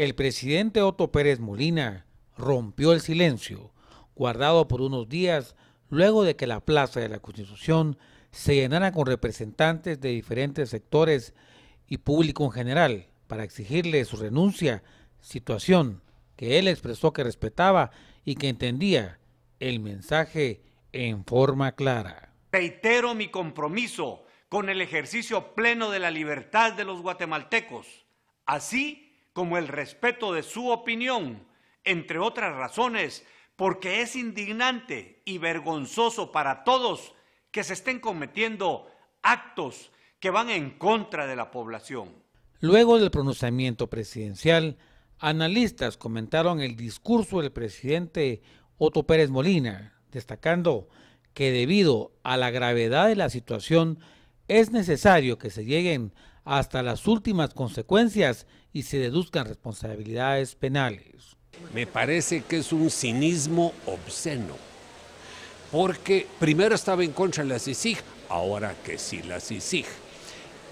El presidente Otto Pérez Molina rompió el silencio, guardado por unos días luego de que la Plaza de la Constitución se llenara con representantes de diferentes sectores y público en general para exigirle su renuncia, situación que él expresó que respetaba y que entendía el mensaje en forma clara. Reitero mi compromiso con el ejercicio pleno de la libertad de los guatemaltecos, así como el respeto de su opinión, entre otras razones, porque es indignante y vergonzoso para todos que se estén cometiendo actos que van en contra de la población. Luego del pronunciamiento presidencial, analistas comentaron el discurso del presidente Otto Pérez Molina, destacando que debido a la gravedad de la situación es necesario que se lleguen hasta las últimas consecuencias y se deduzcan responsabilidades penales. Me parece que es un cinismo obsceno, porque primero estaba en contra de la CICIG, ahora que sí la CICIG.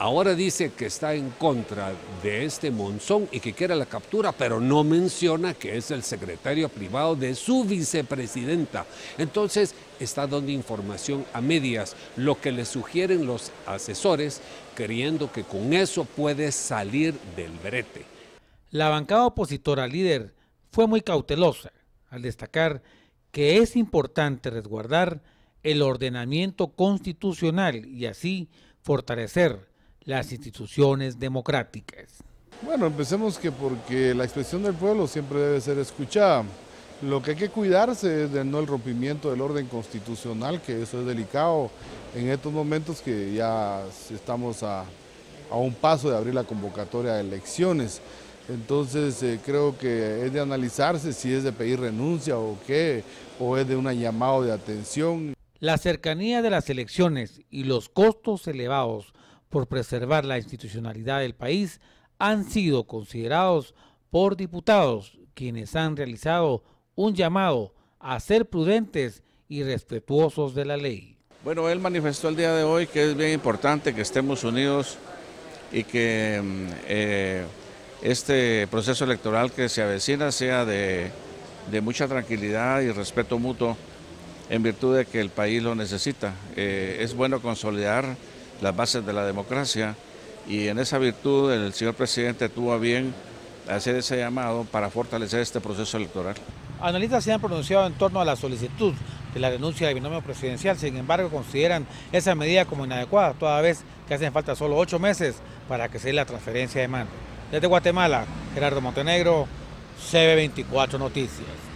Ahora dice que está en contra de este Monzón y que quiere la captura, pero no menciona que es el secretario privado de su vicepresidenta. Entonces está dando información a medias, lo que le sugieren los asesores, creyendo que con eso puede salir del brete. La bancada opositora líder fue muy cautelosa al destacar que es importante resguardar el ordenamiento constitucional y así fortalecer las instituciones democráticas. Bueno, empecemos que porque la expresión del pueblo siempre debe ser escuchada. Lo que hay que cuidarse es de no el rompimiento del orden constitucional, que eso es delicado en estos momentos que ya estamos a, un paso de abrir la convocatoria de elecciones. Entonces eh, creo que es de analizarse si es de pedir renuncia o qué, o es de un llamado de atención. La cercanía de las elecciones y los costos elevados por preservar la institucionalidad del país han sido considerados por diputados quienes han realizado un llamado a ser prudentes y respetuosos de la ley. Bueno, él manifestó el día de hoy que es bien importante que estemos unidos y que mm, eh, este proceso electoral que se avecina sea de, mucha tranquilidad y respeto mutuo en virtud de que el país lo necesita. Eh, es bueno consolidar las bases de la democracia y en esa virtud el señor presidente tuvo bien hacer ese llamado para fortalecer este proceso electoral. Analistas se han pronunciado en torno a la solicitud de la denuncia del binomio presidencial, sin embargo consideran esa medida como inadecuada, toda vez que hacen falta solo ocho meses para que se dé la transferencia de mando. Desde Guatemala, Gerardo Montenegro, CB24 Noticias.